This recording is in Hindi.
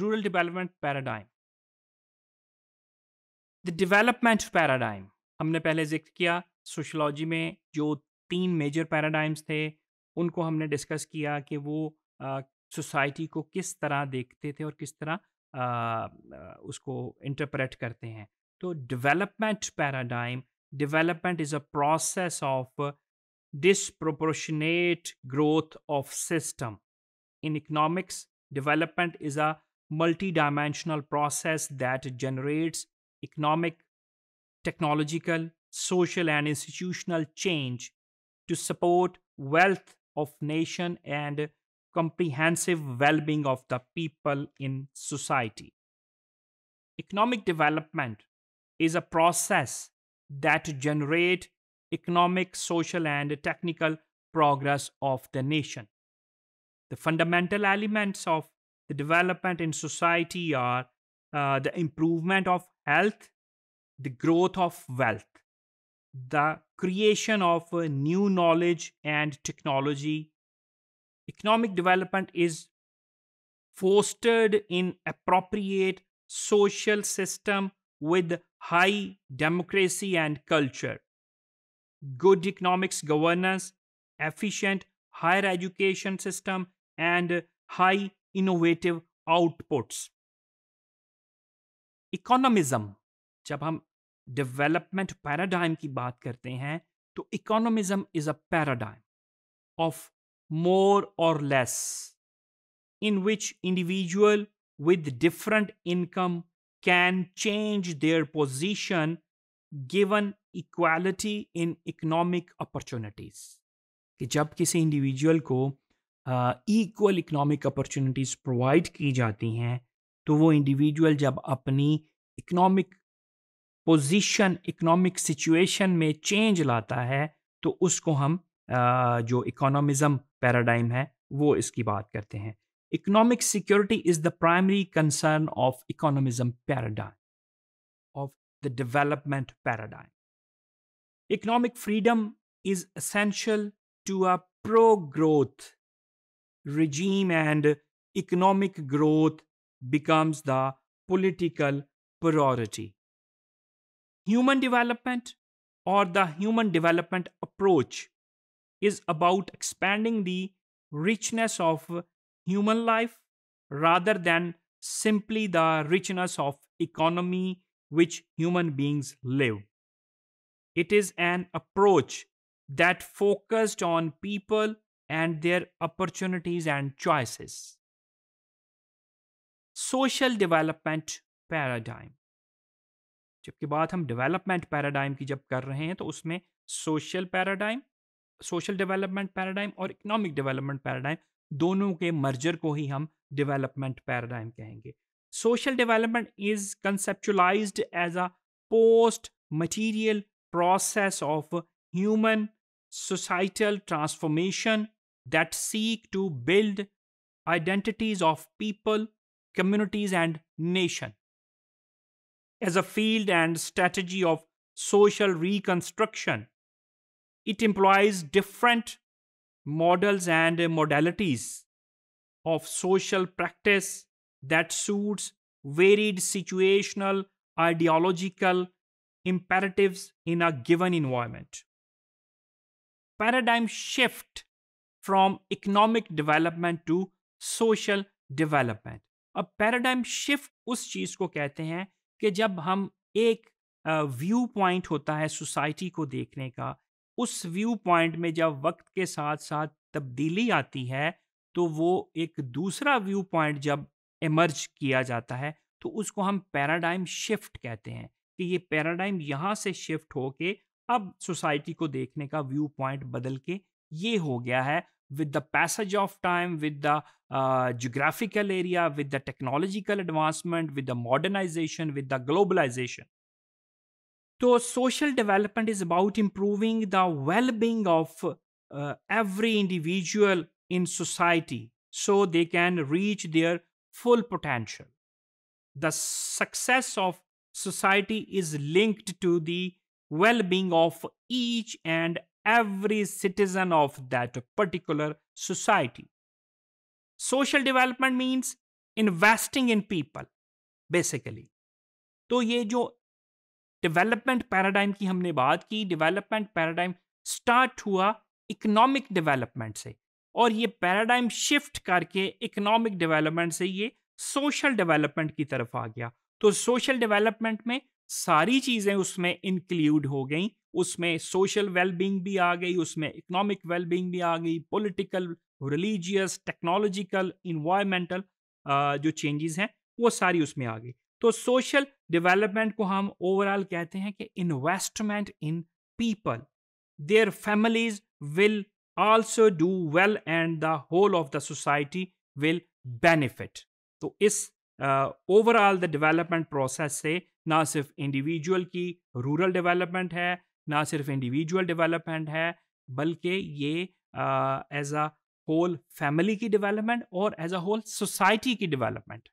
rural development paradigm the development paradigm हमने पहले जिक्र किया सोशलॉजी में जो तीन मेजर पैराडाइम्स थे उनको हमने डिस्कस किया कि वो सोसाइटी को किस तरह देखते थे और किस तरह आ, उसको इंटरप्रेट करते हैं तो development paradigm development is a process of disproportionate growth of system in economics development is a multidimensional process that generates economic, technological, social, and institutional change to support wealth of nation and comprehensive well-being of the people in society. Economic development is a process that generate economic, social, and technical progress of the nation. The fundamental elements of the development in society are uh, the improvement of health, the growth of wealth, the creation of uh, new knowledge and technology. Economic development is fostered in appropriate social system with high democracy and culture. Good economics governance, efficient higher education system, and high innovative outputs economism जब हम डेवलपमेंट पैराडाइम की बात करते हैं तो economism is a paradigm of more और less in which individual with different income can change their position given equality in economic opportunities कि जब किसी इंडिविजुअल को इक्वल इकोनॉमिक अपॉर्चुनिटीज़ प्रोवाइड की जाती हैं तो वो इंडिविजुअल जब अपनी इकोनॉमिक पोजीशन इकोनॉमिक सिचुएशन में चेंज लाता है तो उसको हम जो इकोनॉमिज़्म पैराडाइम है वो इसकी बात करते हैं economic security is the primary concern of economism paradigm of the development paradigm economic freedom is essential to a pro growth regime and economic growth becomes the political priority. Human development or the human development approach is about expanding the richness of human life rather than simply the richness of economy which human beings live. It is an approach that focused on people and their opportunities and choices. Social development paradigm जबकि बात हम development paradigm की जब कर रहे हैं तो उसमें social paradigm, social development paradigm और economic development paradigm दोनों के merger को ही हम development paradigm कहेंगे social development is conceptualized as a post material process of human societal transformation that seek to build identities of people, communities, and nation. As a field and strategy of social reconstruction, it employs different models and modalities of social practice that suits varied situational, ideological imperatives in a given environment. Paradigm shift from economic development to social development. अब पैराडाइम शिफ्ट उस चीज़ को कहते हैं कि जब हम एक व्यू पॉइंट होता है सोसाइटी को देखने का उस व्यू पॉइंट में जब वक्त के साथ साथ तब्दीली आती है तो वो एक दूसरा व्यू पॉइंट जब एमर्ज किया जाता है तो उसको हम पैराडाइम शिफ्ट कहते हैं कि ये पैराडाइम यहाँ से शिफ्ट हो के अब सोसाइटी को देखने का व्यू पॉइंट बदल के ये हो गया है with the passage of time, with the uh, geographical area, with the technological advancement, with the modernization, with the globalization. So, social development is about improving the well being of uh, every individual in society so they can reach their full potential. The success of society is linked to the well being of each and every citizen of that particular society. Social development means investing in people, basically. तो ये जो डेवलपमेंट पैराडाइम की हमने बात की डेवलपमेंट पैराडाइम स्टार्ट हुआ इकोनॉमिक डेवलपमेंट से और ये पैराडाइम शिफ्ट करके इकोनॉमिक डेवलपमेंट से ये सोशल डेवलपमेंट की तरफ आ गया तो सोशल डेवलपमेंट में सारी चीज़ें उसमें इंक्लूड हो गई उसमें सोशल वेलबींग भी आ गई उसमें इकोनॉमिक वेलबींग भी आ गई पॉलिटिकल रिलीजियस टेक्नोलॉजिकल इन्वायरमेंटल जो चेंजेस हैं वो सारी उसमें आ गई तो सोशल डेवलपमेंट को हम ओवरऑल कहते हैं कि investment in people their families will also do well and the whole of the society will benefit तो इस ओवरऑल द डेवलपमेंट प्रोसेस से ना सिर्फ इंडिविजुअल की रूरल डेवलपमेंट है ना सिर्फ इंडिविजुअल डेवलपमेंट है बल्कि ये एज अ होल फैमिली की डेवलपमेंट और एज अ होल सोसाइटी की डेवलपमेंट